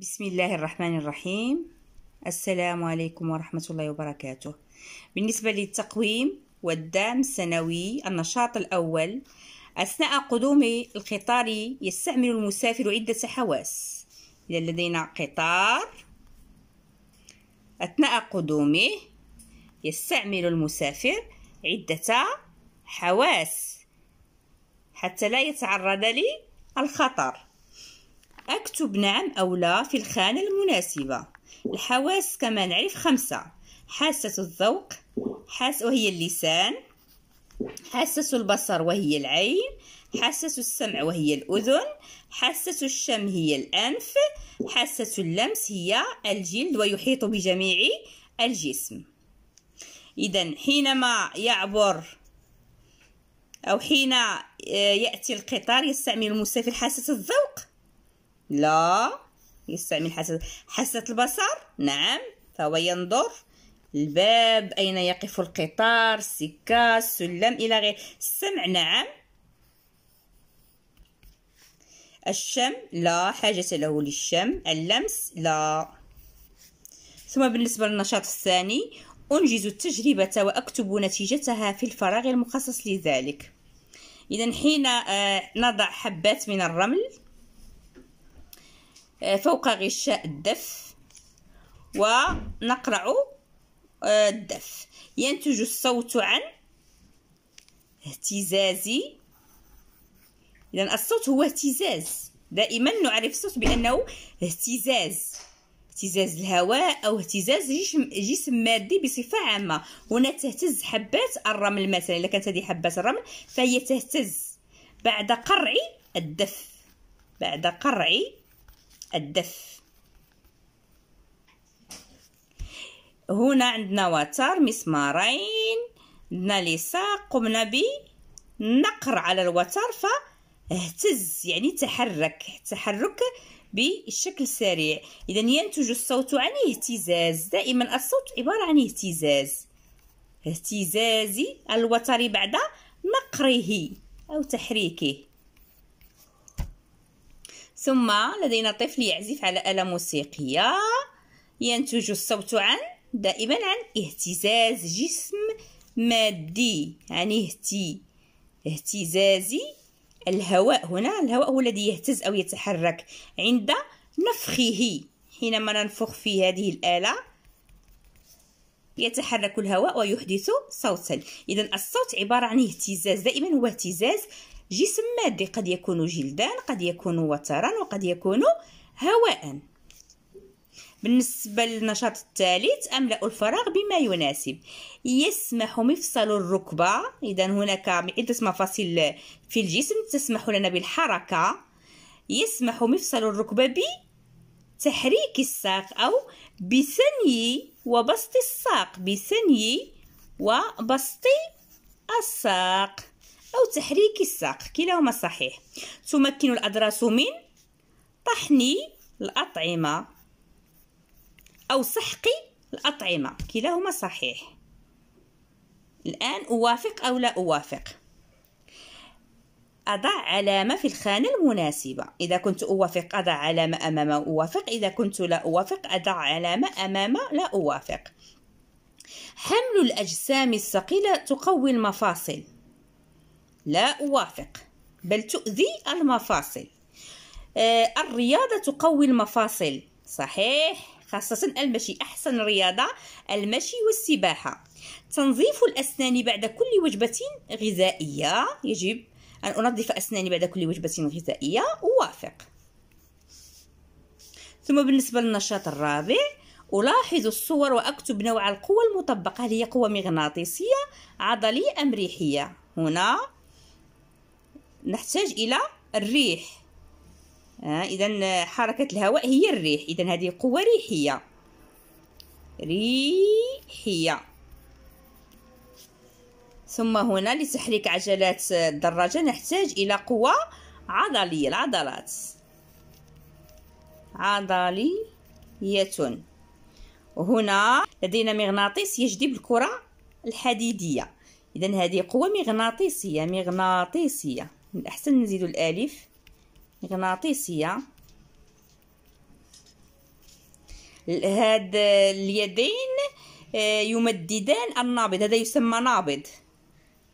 بسم الله الرحمن الرحيم السلام عليكم ورحمة الله وبركاته بالنسبة للتقويم والدعم السنوي النشاط الأول أثناء قدوم القطار يستعمل المسافر عدة حواس إذا لدينا قطار أثناء قدومه يستعمل المسافر عدة حواس حتى لا يتعرض للخطر أكتب نعم أو لا في الخانة المناسبة الحواس كما نعرف خمسة حاسة الذوق حاسة وهي اللسان حاسة البصر وهي العين حاسة السمع وهي الأذن حاسة الشم هي الأنف حاسة اللمس هي الجلد ويحيط بجميع الجسم إذا حينما يعبر أو حين آه، يأتي القطار يستعمل المسافر حاسة الذوق لا يستعمل حاسة حاسة البصر نعم فهو ينظر الباب أين يقف القطار السكة السلم إلى غير السمع نعم الشم لا حاجة له للشم اللمس لا ثم بالنسبة للنشاط الثاني أنجز التجربة وأكتب نتيجتها في الفراغ المخصص لذلك إذا حين آه، نضع حبات من الرمل آه، فوق غشاء الدف ونقرع آه، الدف ينتج الصوت عن اهتزاز إذا الصوت هو اهتزاز دائما نعرف الصوت بأنه اهتزاز اهتزاز الهواء أو اهتزاز جسم, جسم مادي بصفة عامة هنا تهتز حبات الرمل مثلا إذا كانت هذه حبات الرمل فهي تهتز بعد قرع الدف بعد قرع الدف هنا عندنا وتر مسمارين عندنا لصاق قمنا بنقر على الوتر فاهتز يعني تحرك تحرك بشكل سريع اذا ينتج الصوت عن اهتزاز دائما الصوت عباره عن اهتزاز اهتزاز الوتر بعد نقره او تحريكه ثم لدينا طفل يعزف على آلة موسيقية ينتج الصوت عن دائما عن اهتزاز جسم مادي عن يعني اهتي اهتزاز الهواء هنا الهواء هو الذي يهتز أو يتحرك عند نفخه حينما ننفخ في هذه الآلة يتحرك الهواء ويحدث صوتا إذا الصوت عبارة عن اهتزاز دائما هو اهتزاز جسم مادي قد يكون جلدان قد يكون وترا وقد يكون هواء بالنسبة للنشاط الثالث أملأ الفراغ بما يناسب يسمح مفصل الركبة إذا هناك عدة مفاصل في الجسم تسمح لنا بالحركة يسمح مفصل الركبة بتحريك الساق أو بثني وبسط الساق بثني وبسط الساق أو تحريك الساق كلاهما صحيح تمكن الأدراس من طحن الأطعمة أو سحق الأطعمة كلاهما صحيح الآن أوافق أو لا أوافق أضع علامة في الخانة المناسبة إذا كنت أوافق أضع علامة أمام أوافق إذا كنت لا أوافق أضع علامة أمام لا أوافق حمل الأجسام الثقيلة تقوي المفاصل لا أوافق بل تؤذي المفاصل آه الرياضة تقوي المفاصل صحيح خاصة المشي أحسن رياضة المشي والسباحة تنظيف الأسنان بعد كل وجبة غذائية يجب أن أنظف أسناني بعد كل وجبة غذائية أوافق ثم بالنسبة للنشاط الرابع ألاحظ الصور وأكتب نوع القوى المطبقة هل هي قوى مغناطيسية عضلية أم ريحية هنا نحتاج الى الريح آه اذا حركه الهواء هي الريح اذا هذه قوه ريحيه ريحيه ثم هنا لتحريك عجلات الدراجه نحتاج الى قوه عضليه العضلات عضليه هنا لدينا مغناطيس يجذب الكره الحديديه اذا هذه قوه مغناطيسيه مغناطيسيه من الأحسن نزيدو الألف مغناطيسية هاد اليدين آه، يمددان النابض هذا يسمى نابض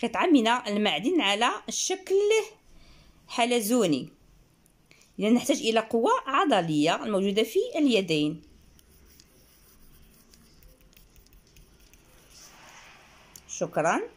قطعة من المعدن على شكل حلزوني إذا نحتاج إلى قوة عضلية الموجودة في اليدين شكراً